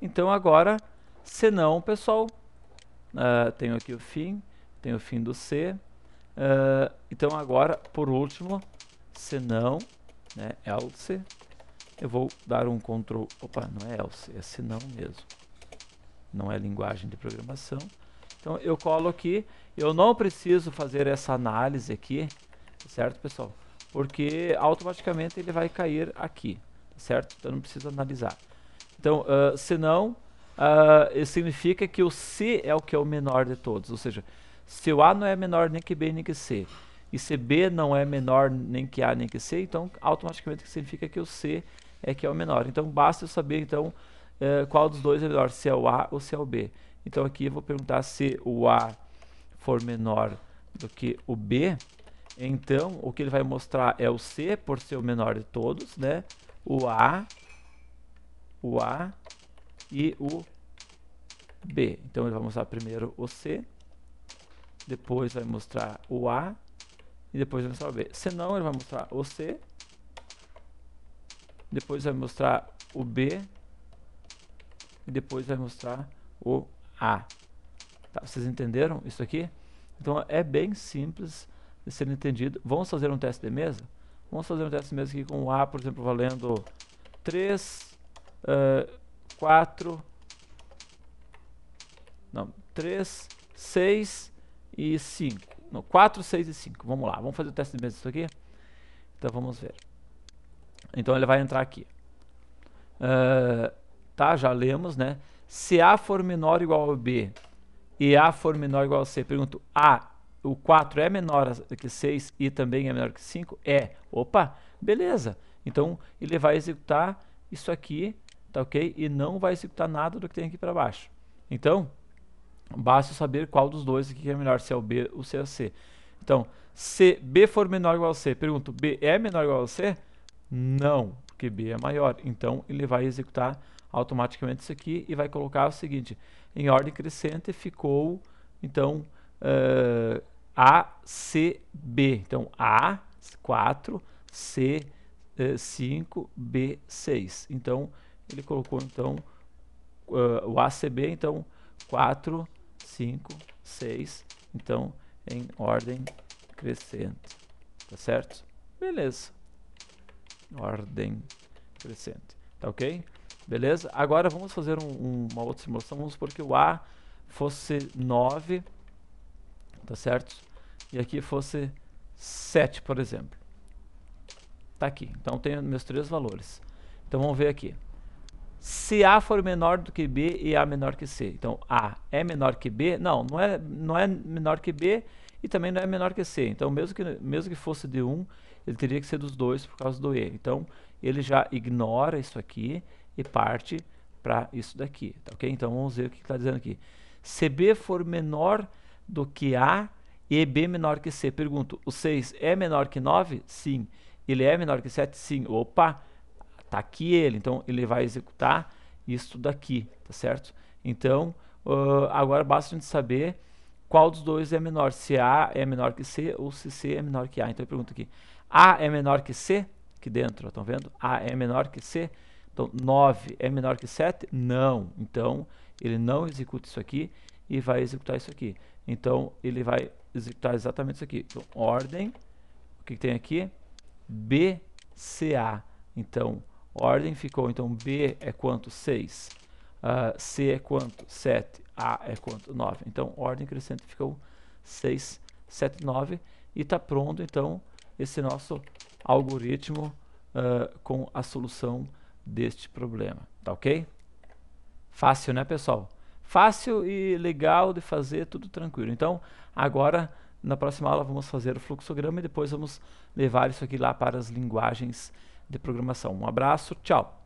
Então agora, senão, pessoal, uh, tenho aqui o fim, tenho o fim do C. Uh, então agora, por último, senão, né, else, é eu vou dar um control, opa, não é else, é senão mesmo. Não é linguagem de programação. Então eu colo aqui, eu não preciso fazer essa análise aqui, certo pessoal? Porque automaticamente ele vai cair aqui, certo? Então não preciso analisar. Então, uh, senão, uh, isso significa que o C é o que é o menor de todos. Ou seja, se o A não é menor nem que B nem que C, e se B não é menor nem que A nem que C, então automaticamente significa que o C é que é o menor. Então basta eu saber então uh, qual dos dois é menor, se é o A ou se é o B. Então aqui eu vou perguntar se o A for menor do que o B, então o que ele vai mostrar é o C por ser o menor de todos, né? O A o A e o B. Então ele vai mostrar primeiro o C, depois vai mostrar o A e depois vai mostrar o B. Se não, ele vai mostrar o C, depois vai mostrar o B e depois vai mostrar o A. Tá, vocês entenderam isso aqui? Então é bem simples de ser entendido. Vamos fazer um teste de mesa? Vamos fazer um teste de mesa aqui com o A, por exemplo, valendo 3, 4, não, 3, 6 e 5. Não, 4, 6 e 5. Vamos lá, vamos fazer o teste de mesa disso aqui. Então vamos ver. Então ele vai entrar aqui. Uh, tá, já lemos, né? Se A for menor ou igual a B e A for menor ou igual a C, pergunto A, o 4 é menor que 6 e também é menor que 5? É. Opa, beleza. Então ele vai executar isso aqui tá ok? E não vai executar nada do que tem aqui para baixo. Então, basta saber qual dos dois aqui é melhor, se é o B ou se é o C. Então, se B for menor ou igual a C, pergunto, B é menor ou igual a C? Não, porque B é maior. Então, ele vai executar automaticamente isso aqui e vai colocar o seguinte, em ordem crescente ficou, então, uh, A, C, B. Então, A, 4, C, 5, eh, B, 6. Então, ele colocou então uh, o ACB, então 4, 5, 6, então em ordem crescente, tá certo? Beleza. Ordem crescente, tá ok? Beleza? Agora vamos fazer um, um, uma outra simulação, vamos supor que o A fosse 9, tá certo? E aqui fosse 7, por exemplo. Tá aqui, então tenho meus três valores. Então vamos ver aqui se A for menor do que B e A menor que C. Então, A é menor que B? Não, não é, não é menor que B e também não é menor que C. Então, mesmo que, mesmo que fosse de 1, ele teria que ser dos dois por causa do E. Então, ele já ignora isso aqui e parte para isso daqui. Tá, ok? Então, vamos ver o que está dizendo aqui. Se B for menor do que A e B menor que C. Pergunto, o 6 é menor que 9? Sim. Ele é menor que 7? Sim. Opa! Está aqui ele, então ele vai executar isso daqui, tá certo? Então, uh, agora basta a gente saber qual dos dois é menor, se A é menor que C ou se C é menor que A. Então eu pergunto aqui, A é menor que C? Aqui dentro, estão vendo? A é menor que C? Então 9 é menor que 7? Não. Então ele não executa isso aqui e vai executar isso aqui. Então ele vai executar exatamente isso aqui. Então ordem, o que, que tem aqui? BCA. Então ordem ficou então B é quanto? 6. Uh, ah, C é quanto? 7. A é quanto? 9. Então, ordem crescente ficou 6, 7, 9. E está pronto, então, esse nosso algoritmo uh, com a solução deste problema. Tá ok? Fácil, né, pessoal? Fácil e legal de fazer, tudo tranquilo. Então, agora, na próxima aula, vamos fazer o fluxograma e depois vamos levar isso aqui lá para as linguagens de programação. Um abraço, tchau!